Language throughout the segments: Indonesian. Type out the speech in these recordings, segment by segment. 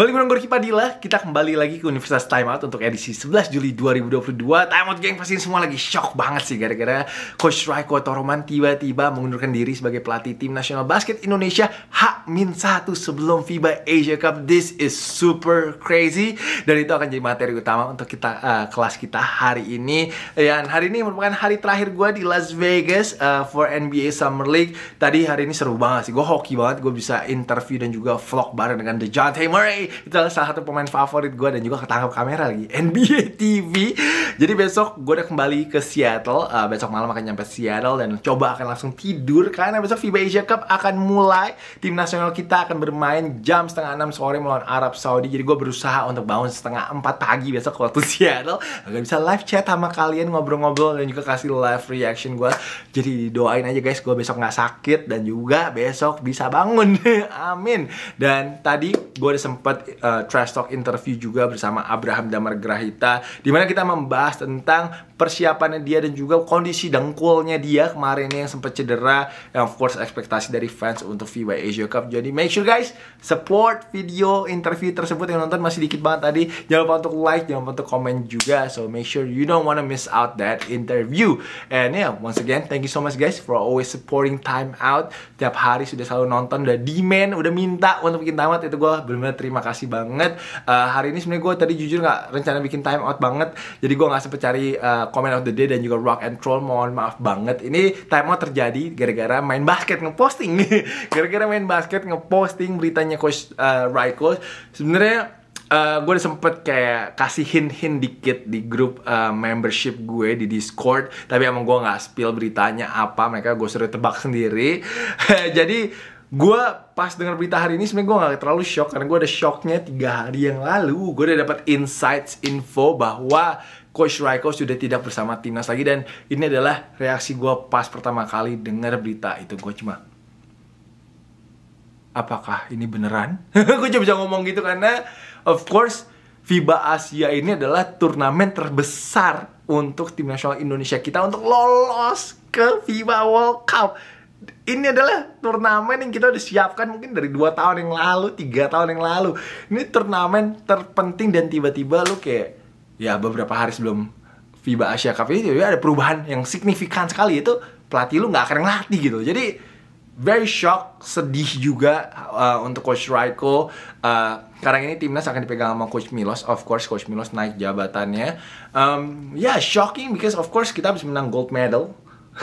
Balik bareng Gorky Padilla, kita kembali lagi ke Universitas Time Out untuk edisi 11 Juli 2022. Time Out geng pasti semua lagi shock banget sih gara-gara Coach Raiko Toroman tiba-tiba mengundurkan diri sebagai pelatih tim nasional basket Indonesia H-1 sebelum FIBA Asia Cup. This is super crazy dan itu akan jadi materi utama untuk kita uh, kelas kita hari ini. Dan hari ini merupakan hari terakhir gue di Las Vegas uh, for NBA Summer League. Tadi hari ini seru banget sih, gue hoki banget gue bisa interview dan juga vlog bareng dengan The John Murray itu adalah salah satu pemain favorit gue dan juga ketangkap kamera lagi NBA TV jadi besok gue udah kembali ke Seattle uh, besok malam akan nyampe Seattle dan coba akan langsung tidur karena besok FIBA Asia Cup akan mulai tim nasional kita akan bermain jam setengah enam sore melawan Arab Saudi jadi gue berusaha untuk bangun setengah empat pagi besok waktu Seattle agar bisa live chat sama kalian ngobrol-ngobrol dan juga kasih live reaction gue jadi doain aja guys gue besok nggak sakit dan juga besok bisa bangun amin dan tadi gue udah sempet uh, trash talk interview juga bersama Abraham Damar Grahita dimana kita membahas tentang persiapannya dia dan juga kondisi dengkulnya dia kemarin yang sempat cedera yang of course ekspektasi dari fans untuk FIBA Asia Cup. Jadi make sure guys support video interview tersebut yang nonton masih dikit banget tadi. Jangan lupa untuk like, jangan lupa untuk komen juga. So make sure you don't wanna miss out that interview. And yeah, once again thank you so much guys for always supporting Time Out. Tiap hari sudah selalu nonton, udah demand, udah minta untuk bikin tamat itu gue benar-benar terima terima kasih banget. Uh, hari ini sebenarnya gue tadi jujur nggak rencana bikin time out banget, jadi gue nggak sempet cari uh, comment of the day dan juga rock and roll Mohon maaf banget. Ini time out terjadi gara-gara main basket ngeposting, gara-gara main basket ngeposting beritanya coach uh, eh, Raiko. Sebenarnya uh, gue udah sempet kayak kasih hint-hint dikit di grup uh, membership gue di Discord tapi emang gue gak spill beritanya apa mereka gue suruh tebak sendiri jadi gue pas dengar berita hari ini sebenarnya gue gak terlalu shock karena gue ada shocknya tiga hari yang lalu gue udah dapat insights info bahwa Coach Raiko sudah tidak bersama timnas lagi dan ini adalah reaksi gue pas pertama kali dengar berita itu gue cuma apakah ini beneran gue cuma bisa ngomong gitu karena of course FIBA Asia ini adalah turnamen terbesar untuk tim nasional Indonesia kita untuk lolos ke FIBA World Cup ini adalah turnamen yang kita udah siapkan mungkin dari dua tahun yang lalu, tiga tahun yang lalu. Ini turnamen terpenting dan tiba-tiba lu kayak ya beberapa hari sebelum FIBA Asia Cup ini ada perubahan yang signifikan sekali itu pelatih lu nggak akan ngelatih gitu. Jadi very shock, sedih juga uh, untuk Coach Raiko. Uh, sekarang ini timnas akan dipegang sama Coach Milos. Of course, Coach Milos naik jabatannya. Um, ya yeah, shocking because of course kita habis menang gold medal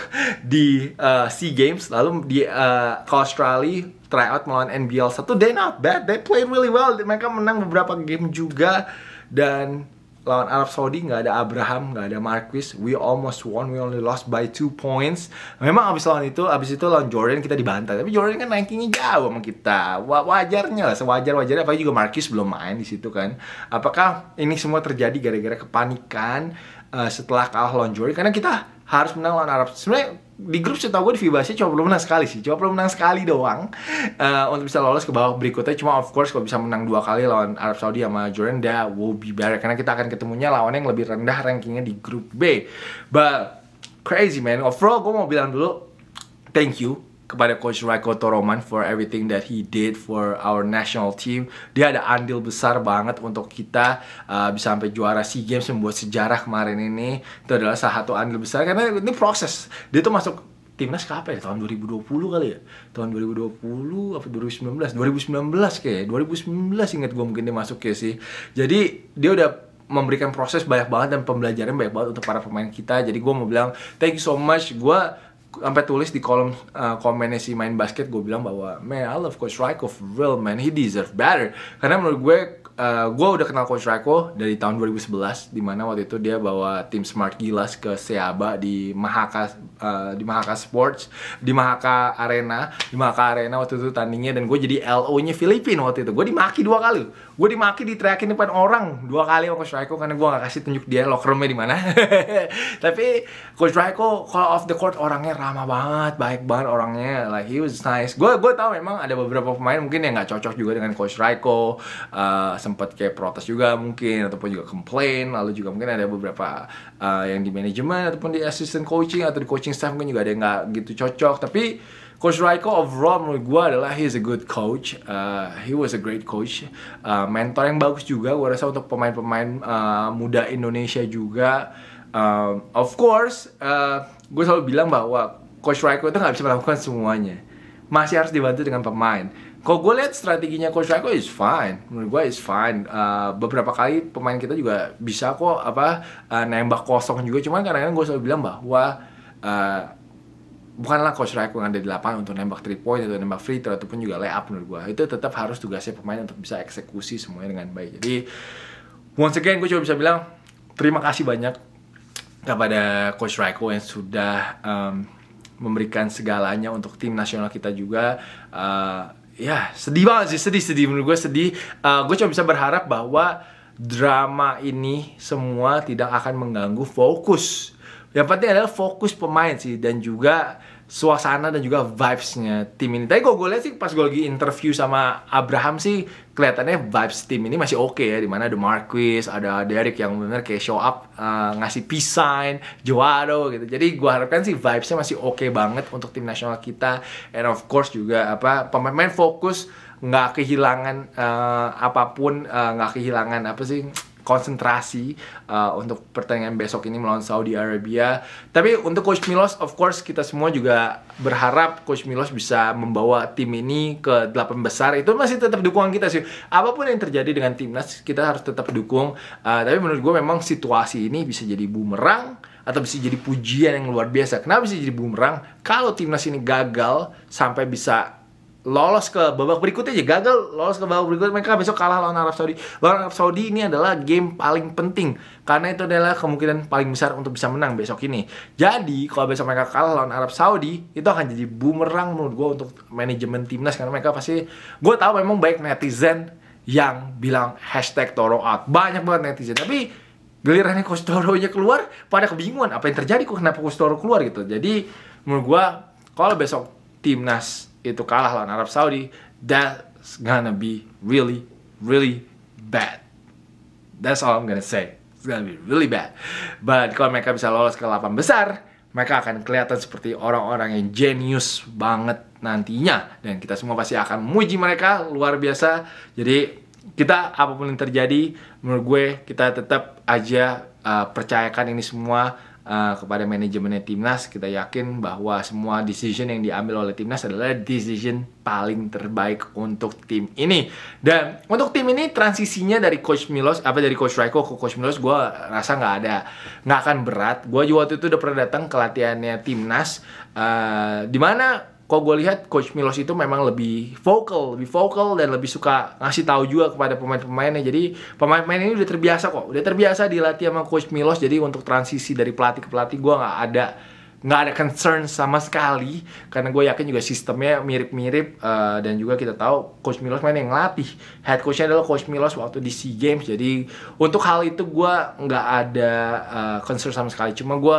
di uh, SEA Games lalu di uh, Australia tryout melawan NBL satu they not bad they played really well mereka menang beberapa game juga dan lawan Arab Saudi nggak ada Abraham nggak ada Marquis we almost won we only lost by two points memang abis lawan itu abis itu lawan Jordan kita dibantai tapi Jordan kan rankingnya jauh sama kita wajarnya lah sewajar wajarnya apalagi juga Marquis belum main di situ kan apakah ini semua terjadi gara-gara kepanikan uh, setelah kalah lawan Jordan karena kita harus menang lawan Arab sebenarnya di grup setahu gue di FIBA sih cuma belum menang sekali sih cuma belum menang sekali doang uh, untuk bisa lolos ke bawah berikutnya cuma of course kalau bisa menang dua kali lawan Arab Saudi sama Jordan dia will be better karena kita akan ketemunya lawan yang lebih rendah rankingnya di grup B but crazy man overall gue mau bilang dulu thank you kepada Coach Raiko Toroman for everything that he did for our national team. Dia ada andil besar banget untuk kita uh, bisa sampai juara SEA Games membuat sejarah kemarin ini. Itu adalah salah satu andil besar karena ini proses. Dia tuh masuk timnas kapan ya? Tahun 2020 kali ya? Tahun 2020 apa 2019? 2019 kayak 2019 ingat gue mungkin dia masuk ya sih. Jadi dia udah memberikan proses banyak banget dan pembelajaran banyak banget untuk para pemain kita. Jadi gue mau bilang thank you so much. Gue sampai tulis di kolom uh, komennya si main basket gue bilang bahwa man I love Coach Ryko for real man he deserve better karena menurut gue uh, eh, gue udah kenal Coach Ryko dari tahun 2011 dimana waktu itu dia bawa tim Smart Gilas ke Seaba di Mahaka uh, di Mahaka Sports di Mahaka Arena di Mahaka Arena waktu itu tandingnya dan gue jadi LO nya Filipina waktu itu gue dimaki dua kali gue dimaki diteriakin depan orang dua kali sama Coach Raiko karena gue gak kasih tunjuk dia locker roomnya di mana tapi Coach Raiko kalau off the court orangnya ramah banget baik banget orangnya like he was nice gue gue tau memang ada beberapa pemain mungkin yang gak cocok juga dengan Coach Raiko uh, eh, sempat kayak protes juga mungkin ataupun juga komplain lalu juga mungkin ada beberapa uh, yang di manajemen ataupun di assistant coaching atau di coaching staff mungkin juga ada yang gak gitu cocok tapi Coach Raiko overall menurut gue adalah he is a good coach. Uh, he was a great coach. Uh, mentor yang bagus juga gue rasa untuk pemain-pemain uh, muda Indonesia juga. Um, of course, uh, gue selalu bilang bahwa Coach Raiko itu nggak bisa melakukan semuanya. Masih harus dibantu dengan pemain. Kalau gue lihat strateginya Coach Raiko is fine, menurut gue is fine. Uh, beberapa kali pemain kita juga bisa kok apa uh, nembak kosong juga. Cuman kadang-kadang gue selalu bilang bahwa uh, bukanlah coach Riko yang ada di lapangan untuk nembak 3 point atau nembak free throw ataupun juga lay up menurut gue itu tetap harus tugasnya pemain untuk bisa eksekusi semuanya dengan baik jadi once again gue cuma bisa bilang terima kasih banyak kepada coach Raiko yang sudah um, memberikan segalanya untuk tim nasional kita juga uh, ya sedih banget sih sedih sedih menurut gue sedih uh, gue cuma bisa berharap bahwa drama ini semua tidak akan mengganggu fokus yang penting adalah fokus pemain sih dan juga suasana dan juga vibesnya tim ini. Tapi gue lihat sih pas gue lagi interview sama Abraham sih kelihatannya vibes tim ini masih oke okay ya dimana ada Marquis, ada Derek yang benar kayak show up uh, ngasih peace sign, Joao gitu. Jadi gue harapkan sih vibesnya masih oke okay banget untuk tim nasional kita and of course juga apa pemain-pemain fokus nggak kehilangan uh, apapun uh, nggak kehilangan apa sih konsentrasi uh, untuk pertandingan besok ini melawan Saudi Arabia. Tapi untuk Coach Milos, of course kita semua juga berharap Coach Milos bisa membawa tim ini ke delapan besar. Itu masih tetap dukungan kita sih. Apapun yang terjadi dengan timnas, kita harus tetap dukung. Uh, tapi menurut gue memang situasi ini bisa jadi bumerang atau bisa jadi pujian yang luar biasa. Kenapa bisa jadi bumerang? Kalau timnas ini gagal sampai bisa lolos ke babak berikutnya aja gagal lolos ke babak berikutnya mereka besok kalah lawan Arab Saudi lawan Arab Saudi ini adalah game paling penting karena itu adalah kemungkinan paling besar untuk bisa menang besok ini jadi kalau besok mereka kalah lawan Arab Saudi itu akan jadi bumerang menurut gue untuk manajemen timnas karena mereka pasti gue tahu memang baik netizen yang bilang hashtag Toro out banyak banget netizen tapi gelirannya Coach Toro nya keluar pada kebingungan apa yang terjadi kok kenapa Coach Toro keluar gitu jadi menurut gue kalau besok timnas itu kalah lawan Arab Saudi, that's gonna be really, really bad. That's all I'm gonna say. It's gonna be really bad. But kalau mereka bisa lolos ke 8 besar, mereka akan kelihatan seperti orang-orang yang genius banget nantinya. Dan kita semua pasti akan muji mereka, luar biasa. Jadi kita apapun yang terjadi, menurut gue kita tetap aja uh, percayakan ini semua uh, kepada manajemennya timnas kita yakin bahwa semua decision yang diambil oleh timnas adalah decision paling terbaik untuk tim ini dan untuk tim ini transisinya dari coach Milos apa dari coach Raiko ke coach Milos gue rasa nggak ada nggak akan berat gue juga waktu itu udah pernah datang ke latihannya timnas uh, eh, dimana kok gue lihat coach Milos itu memang lebih vokal, lebih vokal dan lebih suka ngasih tahu juga kepada pemain-pemainnya. Jadi pemain-pemain ini udah terbiasa kok, udah terbiasa dilatih sama coach Milos. Jadi untuk transisi dari pelatih ke pelatih gue nggak ada nggak ada concern sama sekali karena gue yakin juga sistemnya mirip-mirip uh, dan juga kita tahu coach Milos main yang ngelatih head coachnya adalah coach Milos waktu di Sea Games jadi untuk hal itu gue nggak ada uh, concern sama sekali cuma gue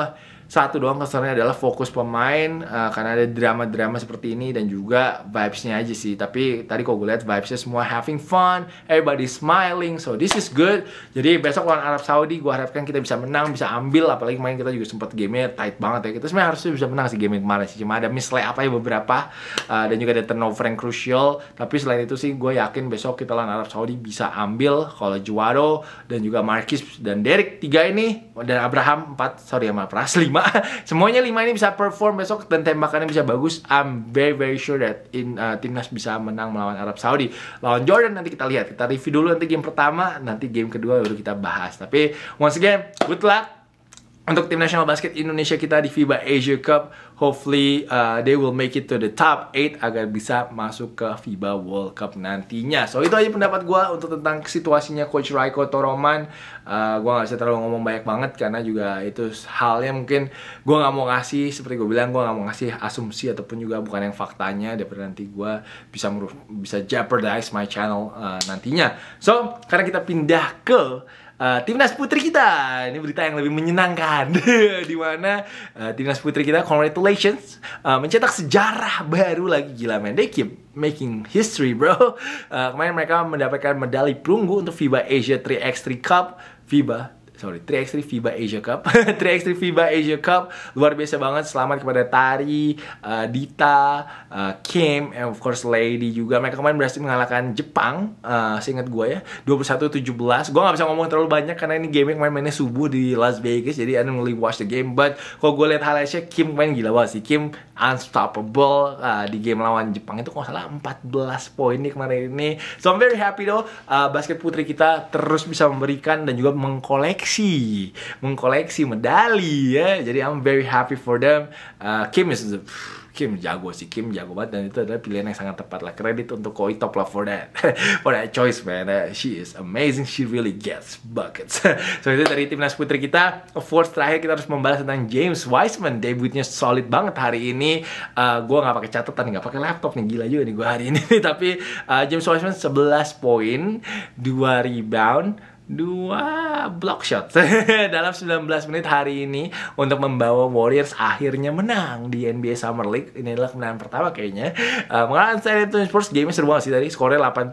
satu doang kesannya adalah fokus pemain uh, karena ada drama-drama seperti ini dan juga vibesnya aja sih tapi tadi kok gue lihat vibesnya semua having fun everybody smiling so this is good jadi besok lawan Arab Saudi gue harapkan kita bisa menang bisa ambil apalagi main kita juga sempat game nya tight banget ya kita sebenarnya harusnya bisa menang sih game kemarin sih cuma ada mislay apa ya beberapa uh, dan juga ada turnover yang crucial tapi selain itu sih gue yakin besok kita lawan Arab Saudi bisa ambil kalau Juaro dan juga Marquis dan Derek tiga ini dan Abraham empat sorry ya maaf Ras 5 semuanya lima ini bisa perform besok dan tembakannya bisa bagus. I'm very very sure that in uh, timnas bisa menang melawan Arab Saudi. Lawan Jordan nanti kita lihat. Kita review dulu nanti game pertama, nanti game kedua baru kita bahas. Tapi once again, good luck untuk tim nasional basket Indonesia kita di FIBA Asia Cup, hopefully uh, they will make it to the top 8 agar bisa masuk ke FIBA World Cup nantinya. So itu aja pendapat gue untuk tentang situasinya Coach Raiko Toroman. Uh, gue gak bisa terlalu ngomong banyak banget karena juga itu halnya mungkin gue gak mau ngasih, seperti gue bilang gue gak mau ngasih asumsi ataupun juga bukan yang faktanya daripada nanti gue bisa bisa jeopardize my channel uh, nantinya. So karena kita pindah ke uh, timnas putri kita. Ini berita yang lebih menyenangkan di mana uh, timnas putri kita congratulations uh, mencetak sejarah baru lagi gila men. They keep making history, bro. Uh, kemarin mereka mendapatkan medali perunggu untuk FIBA Asia 3x3 Cup FIBA sorry 3x3 FIBA Asia Cup 3x3 FIBA Asia Cup luar biasa banget selamat kepada Tari uh, Dita uh, Kim and of course Lady juga mereka kemarin berhasil mengalahkan Jepang uh, seingat gue ya 21-17 gue gak bisa ngomong terlalu banyak karena ini game main mainnya subuh di Las Vegas jadi I don't really watch the game but kalau gue lihat highlightsnya Kim main gila banget sih Kim unstoppable uh, di game lawan Jepang itu kalau salah 14 poin nih kemarin ini so I'm very happy though uh, basket putri kita terus bisa memberikan dan juga mengkolek mengkoleksi mengkoleksi medali ya jadi I'm very happy for them uh, Kim is the, Kim jago sih Kim jago banget dan itu adalah pilihan yang sangat tepat lah kredit untuk Koi Top lah for that for that choice man uh, she is amazing she really gets buckets so itu dari timnas putri kita course terakhir kita harus membahas tentang James Wiseman debutnya solid banget hari ini uh, gue nggak pakai catatan nggak pakai laptop nih gila juga nih gue hari ini tapi uh, James Wiseman 11 poin 2 rebound dua block shot dalam 19 menit hari ini untuk membawa Warriors akhirnya menang di NBA Summer League. Ini adalah kemenangan pertama kayaknya. Uh, mengalahkan San Antonio Spurs game seru banget sih tadi skornya 85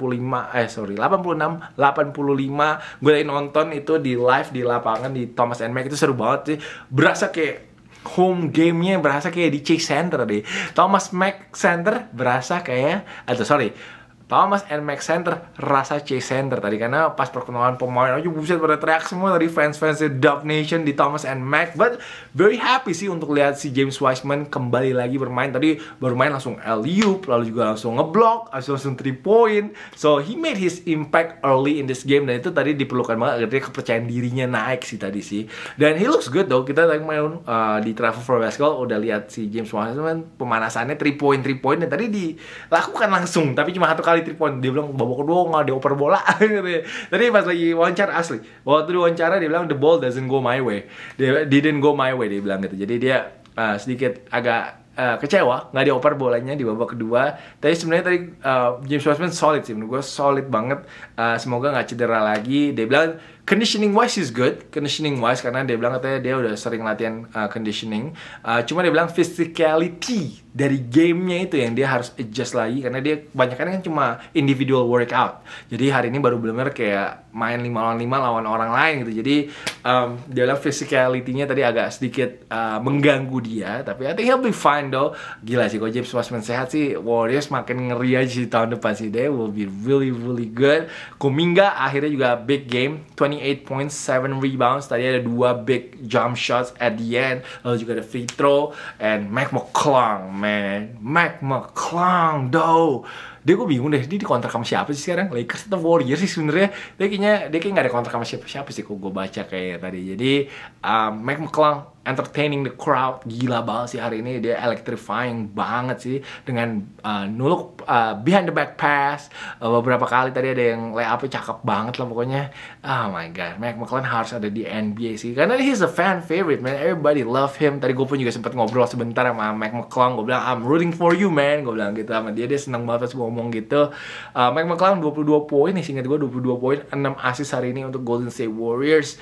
eh sorry 86 85. Gue lagi nonton itu di live di lapangan di Thomas and Mac itu seru banget sih. Berasa kayak home gamenya berasa kayak di Chase Center deh. Thomas Mack Center berasa kayak atau sorry Thomas and Max Center, rasa C Center tadi karena pas perkenalan pemain aja buset pada teriak semua dari fans-fans Dub Nation di Thomas and Max But very happy sih untuk lihat si James Wiseman kembali lagi bermain. Tadi bermain langsung LU, lalu juga langsung ngeblok, langsung 3 point. So he made his impact early in this game dan itu tadi diperlukan banget agar kepercayaan dirinya naik sih tadi sih. Dan he looks good though. Kita tadi main uh, di Travel for Basketball udah lihat si James Wiseman pemanasannya 3 point 3 point dan tadi dilakukan langsung tapi cuma satu kali kali three point dia bilang babak kedua nggak dioper bola gitu ya. tadi pas lagi wawancara asli waktu di wawancara dia bilang the ball doesn't go my way dia didn't go my way dia bilang gitu jadi dia uh, sedikit agak uh, kecewa nggak dioper bolanya di babak kedua. Tapi sebenarnya tadi uh, James Wiseman solid sih menurut gue solid banget. Uh, semoga nggak cedera lagi. Dia bilang conditioning wise is good, conditioning wise karena dia bilang katanya dia udah sering latihan uh, conditioning. Uh, cuma dia bilang physicality dari gamenya itu yang dia harus adjust lagi karena dia kebanyakan kan cuma individual workout jadi hari ini baru belum kayak main lima lawan lima lawan orang lain gitu jadi um, dia lah physicality-nya tadi agak sedikit uh, mengganggu dia tapi I think he'll be fine though gila sih kok James Wiseman sehat sih Warriors makin ngeri aja sih tahun depan sih they will be really really good Kuminga akhirnya juga big game 28 points 7 rebounds tadi ada dua big jump shots at the end lalu juga ada free throw and Mac McClung man Mac McClung doh. dia gue bingung deh dia di kontrak sama siapa sih sekarang Lakers atau Warriors sih sebenarnya dia kayaknya dia kayak gak ada kontrak sama siapa siapa sih kok gue baca kayak tadi jadi um, Mac McClung entertaining the crowd gila banget sih hari ini dia electrifying banget sih dengan uh, nuluk uh, behind the back pass uh, beberapa kali tadi ada yang up cakep banget lah pokoknya oh my god Mac McClan harus ada di NBA sih karena he's a fan favorite man everybody love him tadi gue pun juga sempat ngobrol sebentar sama Mac McClan gue bilang I'm rooting for you man gue bilang gitu sama dia dia seneng banget pas gue ngomong gitu uh, Mac McClan 22 poin nih singkat gue 22 poin 6 assist hari ini untuk Golden State Warriors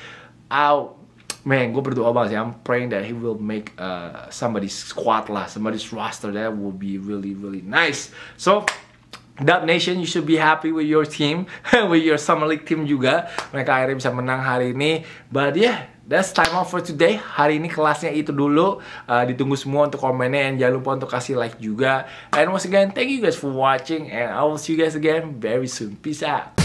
out man, gue berdoa banget sih. I'm praying that he will make uh, somebody's squad lah, somebody's roster that will be really really nice. So Dub Nation, you should be happy with your team, with your summer league team juga. Mereka akhirnya bisa menang hari ini. But yeah, that's time out for today. Hari ini kelasnya itu dulu. Uh, ditunggu semua untuk komennya and jangan lupa untuk kasih like juga. And once again, thank you guys for watching and I will see you guys again very soon. Peace out.